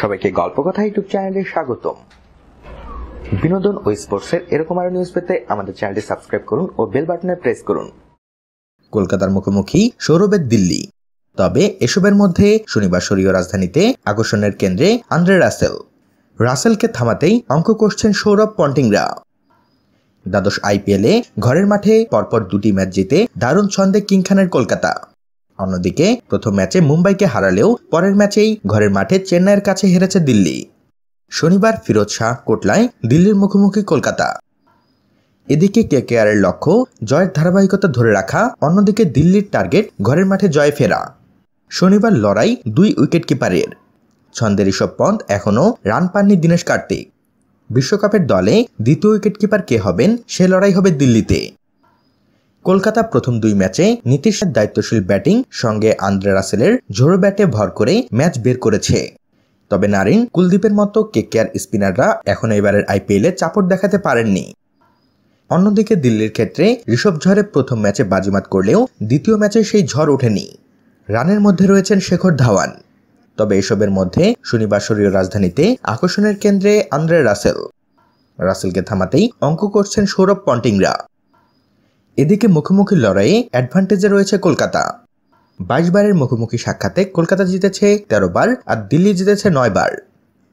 সবাইকে গল্প কথা ইউটিউব চ্যানেলে স্বাগতম বিনোদন ও স্পোর্টসের এরকম আরো নিউজ পেতে আমাদের চ্যানেলটি সাবস্ক্রাইব করুন ও বেল বাটনে প্রেস করুন কলকাতার মুখোমুখি সৌরভের দিল্লি তবে এসবের মধ্যে শনিবার সরীয় রাজধানীতে আকর্ষণের কেন্দ্রে আন্দ্রে রাসেল রাসেলকে থামাতেই অঙ্ক করছেন সৌরভ পন্টিংরা দ্বাদশ আইপিএলে ঘরের মাঠে পরপর দুটি ম্যাচ জিতে দারুণ ছন্দে কিংখানের কলকাতা অন্যদিকে প্রথম ম্যাচে মুম্বাইকে হারালেও পরের ম্যাচেই ঘরের মাঠে চেন্নাইয়ের কাছে হেরেছে দিল্লি শনিবার ফিরোজ শাহ কোটলায় দিল্লির মুখোমুখি কলকাতা এদিকে কেকেআরের লক্ষ্য জয়ের ধারাবাহিকতা ধরে রাখা অন্যদিকে দিল্লির টার্গেট ঘরের মাঠে জয় ফেরা শনিবার লড়াই দুই উইকেট কিপারের ছন্দের ঋষভ পন্থ এখনও রান পাননি দীনেশ কার্তিক বিশ্বকাপের দলে দ্বিতীয় উইকেট কিপার কে হবেন সে লড়াই হবে দিল্লিতে কলকাতা প্রথম দুই ম্যাচে নীতিশের দায়িত্বশীল ব্যাটিং সঙ্গে আন্দ্রে রাসেলের ঝোড়ো ব্যাটে ভর করে ম্যাচ বের করেছে তবে নারিন কুলদীপের মতো কেকেআর স্পিনাররা এখন এবারের আইপিএলে চাপট দেখাতে পারেননি অন্যদিকে দিল্লির ক্ষেত্রে ঋষভ ঝড়ে প্রথম ম্যাচে বাজিমাত করলেও দ্বিতীয় ম্যাচে সেই ঝড় ওঠেনি রানের মধ্যে রয়েছেন শেখর ধাওয়ান তবে এসবের মধ্যে শনিবাসরীয় রাজধানীতে আকর্ষণের কেন্দ্রে আন্দ্রে রাসেল রাসেলকে থামাতেই অঙ্ক করছেন সৌরভ পন্টিংরা এদিকে মুখোমুখি লড়াইয়ে অ্যাডভান্টেজে রয়েছে কলকাতা বাইশ বারের মুখোমুখি সাক্ষাতে কলকাতা জিতেছে তেরো বার আর দিল্লি জিতেছে নয় বার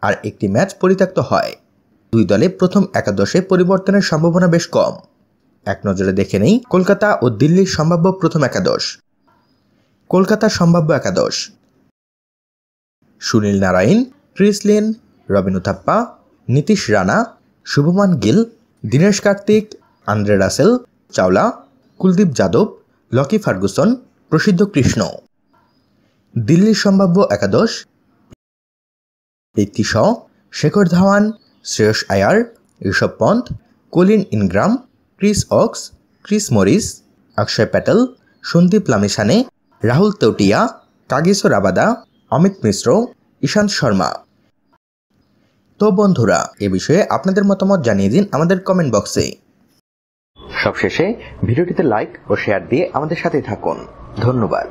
আর একটি ম্যাচ পরিত্যক্ত হয় দুই দলে প্রথম একাদশে পরিবর্তনের সম্ভাবনা বেশ কম এক নজরে দেখে নেই কলকাতা ও দিল্লির সম্ভাব্য প্রথম একাদশ কলকাতা সম্ভাব্য একাদশ Sunil Narine Chris Lynn Robin Uthappa Nitish Rana Shubman Gill Dinesh Karthik Andre Russell Chawla Kuldeep Yadav Lockie Ferguson Prasidh Krishna দিল্লির সম্ভাব্য একাদশ Prithvi Shikhar Dhawan Shreyas Iyer Rishabh Pant Colin Ingram Chris Woakes Chris Morris Axar Patel Sandeep Lamichhane Rahul Tewatia Kagiso Rabada Amit Mishra Ishant Sharma তো বন্ধুরা এ বিষয়ে আপনাদের মতামত জানিয়ে দিন আমাদের কমেন্ট বক্সে সবশেষে ভিডিওটিতে লাইক ও শেয়ার দিয়ে আমাদের সাথে থাকুন ধন্যবাদ